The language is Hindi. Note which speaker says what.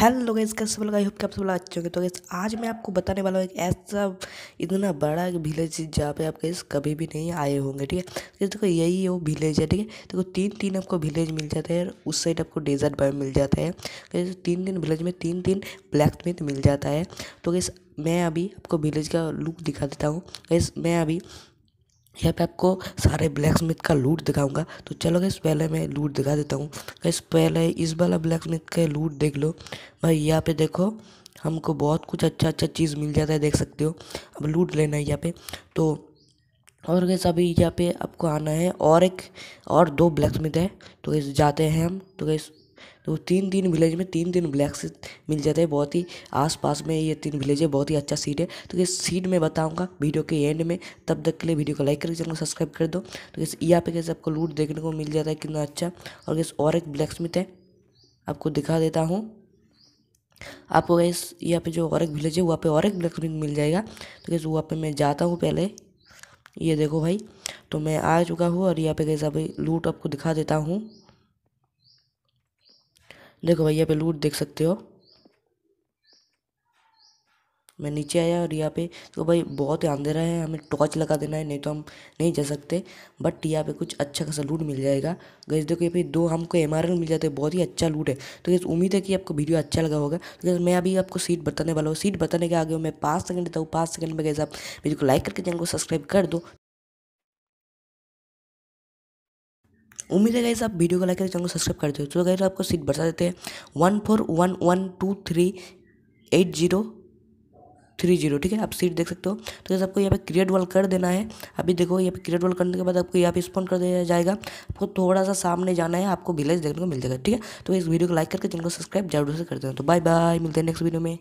Speaker 1: हेलो गैस कैसे बोला आई होप कि बोला लोग अच्छे होंगे तो गैस आज मैं आपको बताने वाला हूँ एक ऐसा इतना बड़ा विलेज जहाँ पे आप गैस कभी भी नहीं आए होंगे ठीक है तो देखो यही वो विलेज है ठीक है देखो तीन तीन आपको विलेज मिल जाता है उस साइड आपको डेजर्ट बायो मिल जाता है गैस तीन दिन विलेज में तीन तीन ब्लैक स्मिथ मिल जाता है तो गैस मैं अभी आपको विलेज का लुक दिखा देता हूँ गैस मैं अभी यहाँ पे आपको सारे ब्लैक स्मिथ का लूट दिखाऊंगा तो चलो इस पहले मैं लूट दिखा देता हूँ गैस पहले इस वाला ब्लैक स्मिथ का लूट देख लो भाई यहाँ पे देखो हमको बहुत कुछ अच्छा अच्छा चीज़ मिल जाता है देख सकते हो अब लूट लेना है यहाँ पे तो और गैस अभी यहाँ पे आपको आना है और एक और दो ब्लैक स्मिथ है तो गैस जाते हैं हम तो गैस तो तीन तीन विलेज में तीन तीन ब्लैक्स मिल जाते हैं बहुत ही आसपास में ये तीन विलेज है बहुत ही अच्छा सीट है तो इस सीट में बताऊंगा वीडियो के एंड में तब तक के लिए वीडियो को लाइक करके चैनल को सब्सक्राइब कर दो तो इस यहाँ पे कैसे आपको लूट देखने को मिल जाता है कितना अच्छा और इस और एक ब्लैक स्मिथ है आपको दिखा देता हूँ आपको इस यहाँ पर जो और एक विलेज है वहाँ पर और एक ब्लैक स्मिथ मिल जाएगा तो कैसे वहाँ पर मैं जाता हूँ पहले ये देखो भाई तो मैं आ चुका हूँ और यहाँ पे कैसे अभी लूट आपको दिखा देता हूँ देखो भाई यहाँ पे लूट देख सकते हो मैं नीचे आया और यहाँ पे तो भाई बहुत ही अंधेरा है हमें टॉर्च लगा देना है नहीं तो हम नहीं जा सकते बट यहाँ पे कुछ अच्छा खासा लूट मिल जाएगा गैस देखो ये पे दो हमको एम मिल जाते हैं बहुत ही अच्छा लूट है तो गैस उम्मीद है कि आपको वीडियो अच्छा लगा होगा तो गैस मैं अभी आपको सीट बताने वाला हूँ सीट बताने के आगे मैं पाँच सेकंड देता हूँ पाँच सेकंड में गैस आप वीडियो को लाइक करके चैनल को सब्सक्राइब कर दो उम्मीद है गाइस आप वीडियो को लाइक करके चैनल को सब्सक्राइब कर दो तो गाइस आपको सीट बता देते हैं one four one one two three eight zero three zero ठीक है आप सीट देख सकते हो तो गाइस आपको यहाँ पे क्रिएट वॉल कर देना है अभी देखो यहाँ पे क्रिएट वॉल करने के बाद आपको यहाँ पे स्पॉन कर दिया जाएगा आपको थोड़ा सा सामने जाना है आपको विलेज देखने को मिल जाएगा ठीक है तो इस वीडियो को लाइक करके चैनल को सब्सक्राइब जरूर से कर देना तो बाय बाय मिलते हैं नेक्स्ट वीडियो में